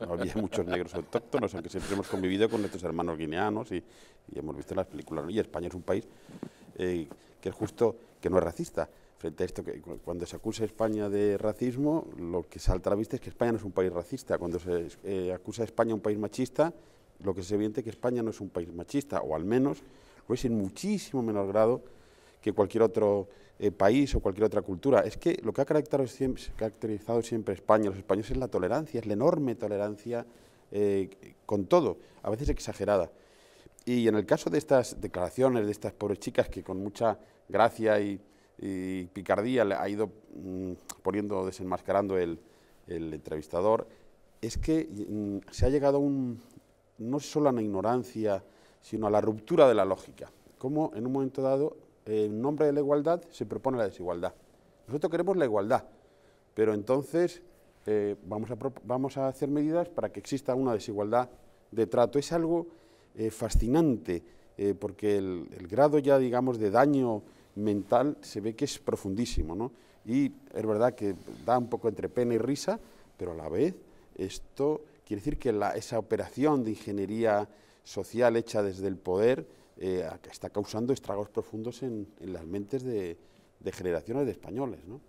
había muchos negros autóctonos, aunque siempre hemos convivido con nuestros hermanos guineanos y, hemos visto las películas. Y España es un país eh, que es justo, que no es racista. Frente a esto, que cuando se acusa a España de racismo, lo que salta a la vista es que España no es un país racista. Cuando se eh, acusa a España un país machista, lo que se evidente es que España no es un país machista, o al menos lo es en muchísimo menor grado que cualquier otro eh, país o cualquier otra cultura. Es que lo que ha caracterizado siempre, caracterizado siempre España, los españoles, es la tolerancia, es la enorme tolerancia eh, con todo, a veces exagerada. Y en el caso de estas declaraciones, de estas pobres chicas que con mucha gracia y, y picardía ha ido mm, poniendo, desenmascarando el, entrevistador, es que mm, se ha llegado a un, no solo a la ignorancia, sino a la ruptura de la lógica. Como en un momento dado en nombre de la igualdad se propone la desigualdad. Nosotros queremos la igualdad, pero entonces eh, vamos, a, hacer medidas para que exista una desigualdad de trato. Es algo eh, fascinante, eh, porque el, grado ya, digamos, de daño mental se ve que es profundísimo, Y es verdad que da un poco entre pena y risa, pero a la vez esto quiere decir que esa operación de ingeniería social hecha desde el poder eh, está causando estragos profundos en, las mentes de, generaciones de españoles. ¿no?